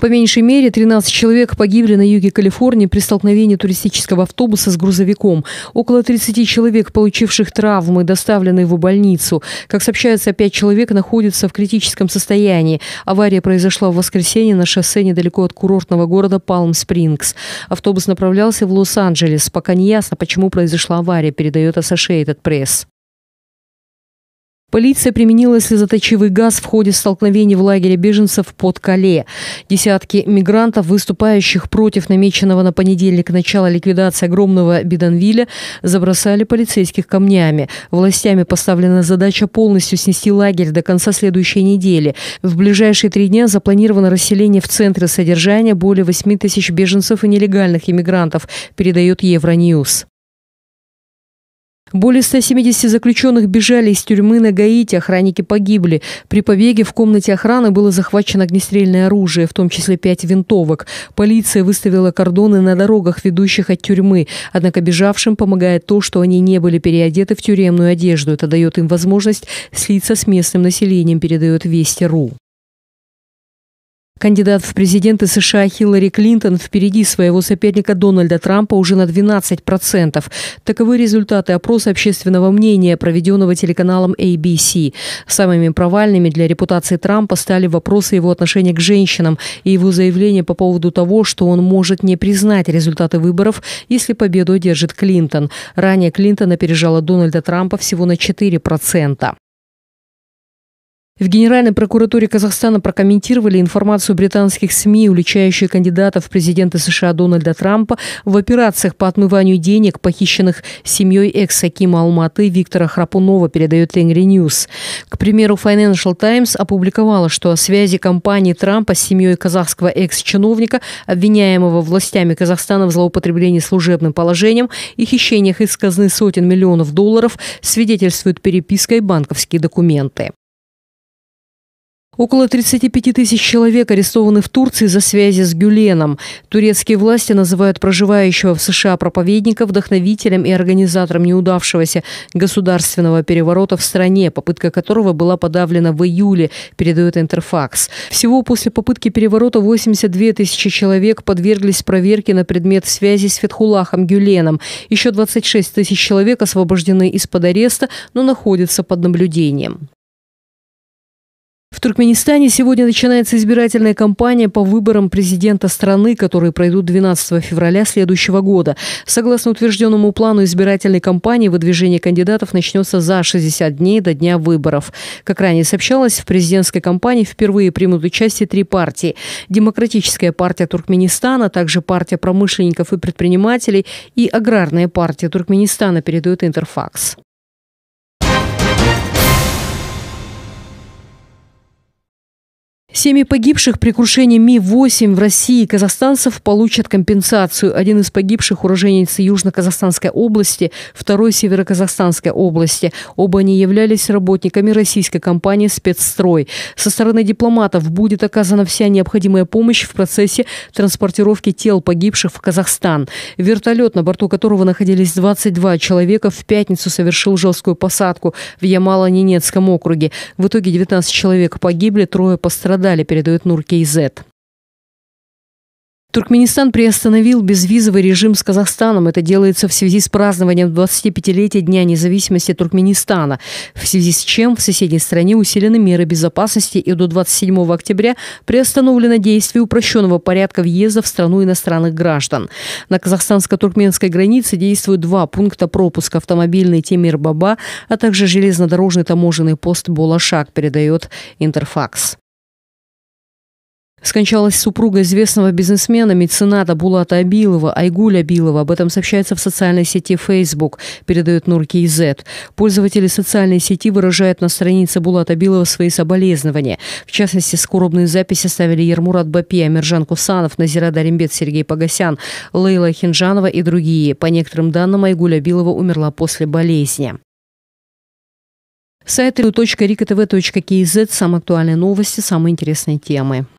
По меньшей мере 13 человек погибли на юге Калифорнии при столкновении туристического автобуса с грузовиком. Около 30 человек, получивших травмы, доставлены в больницу. Как сообщается, 5 человек находятся в критическом состоянии. Авария произошла в воскресенье на шоссе недалеко от курортного города Палм-Спрингс. Автобус направлялся в Лос-Анджелес. Пока не ясно, почему произошла авария, передает Associated пресс. Полиция применила слезоточивый газ в ходе столкновений в лагере беженцев под Кале. Десятки мигрантов, выступающих против намеченного на понедельник начала ликвидации огромного Бедонвиля, забросали полицейских камнями. Властями поставлена задача полностью снести лагерь до конца следующей недели. В ближайшие три дня запланировано расселение в центре содержания более 8 тысяч беженцев и нелегальных иммигрантов, передает Евроньюз. Более 170 заключенных бежали из тюрьмы на Гаити, охранники погибли. При побеге в комнате охраны было захвачено огнестрельное оружие, в том числе пять винтовок. Полиция выставила кордоны на дорогах, ведущих от тюрьмы. Однако бежавшим помогает то, что они не были переодеты в тюремную одежду. Это дает им возможность слиться с местным населением, передает Вести.ру. Кандидат в президенты США Хиллари Клинтон впереди своего соперника Дональда Трампа уже на 12%. Таковы результаты опроса общественного мнения, проведенного телеканалом ABC. Самыми провальными для репутации Трампа стали вопросы его отношения к женщинам и его заявление по поводу того, что он может не признать результаты выборов, если победу одержит Клинтон. Ранее Клинтон опережала Дональда Трампа всего на 4%. В Генеральной прокуратуре Казахстана прокомментировали информацию британских СМИ, уличающую кандидатов в президенты США Дональда Трампа в операциях по отмыванию денег, похищенных семьей экс-Акима Алматы Виктора Храпунова, передает Тенгри Ньюс. К примеру, Financial Times опубликовала, что о связи компании Трампа с семьей казахского экс-чиновника, обвиняемого властями Казахстана в злоупотреблении служебным положением и хищениях из казны сотен миллионов долларов, свидетельствует переписка и банковские документы. Около 35 тысяч человек арестованы в Турции за связи с Гюленом. Турецкие власти называют проживающего в США проповедника вдохновителем и организатором неудавшегося государственного переворота в стране, попытка которого была подавлена в июле, передает Интерфакс. Всего после попытки переворота 82 тысячи человек подверглись проверке на предмет связи с Фетхулахом Гюленом. Еще 26 тысяч человек освобождены из-под ареста, но находятся под наблюдением. В Туркменистане сегодня начинается избирательная кампания по выборам президента страны, которые пройдут 12 февраля следующего года. Согласно утвержденному плану избирательной кампании, выдвижение кандидатов начнется за 60 дней до дня выборов. Как ранее сообщалось, в президентской кампании впервые примут участие три партии. Демократическая партия Туркменистана, а также партия промышленников и предпринимателей и аграрная партия Туркменистана, передает Интерфакс. Семьи погибших при крушении Ми-8 в России казахстанцев получат компенсацию. Один из погибших – уроженец Южно-Казахстанской области, второй – Северо-Казахстанской области. Оба они являлись работниками российской компании «Спецстрой». Со стороны дипломатов будет оказана вся необходимая помощь в процессе транспортировки тел погибших в Казахстан. Вертолет, на борту которого находились 22 человека, в пятницу совершил жесткую посадку в Ямало-Ненецком округе. В итоге 19 человек погибли, трое пострадали пострадали, передают Нурки и Зет. Туркменистан приостановил безвизовый режим с Казахстаном. Это делается в связи с празднованием 25-летия Дня независимости Туркменистана, в связи с чем в соседней стране усилены меры безопасности и до 27 октября приостановлено действие упрощенного порядка въезда в страну иностранных граждан. На казахстанско-туркменской границе действуют два пункта пропуска – автомобильный Темир-Баба, а также железнодорожный таможенный пост Болашак, передает Интерфакс. Скончалась супруга известного бизнесмена, мецената Булата Абилова, Айгуля Абилова. Об этом сообщается в социальной сети Facebook, передает Нур-Кейзет. Пользователи социальной сети выражают на странице Булата Абилова свои соболезнования. В частности, скорбные записи оставили Ермурат Бапи, Амиржан Кусанов, Назира Даримбет, Сергей Погосян, Лейла Хинжанова и другие. По некоторым данным, Айгуля Абилова умерла после болезни. Сайт ru.rikatv.kz – самые актуальные новости, самые интересные темы.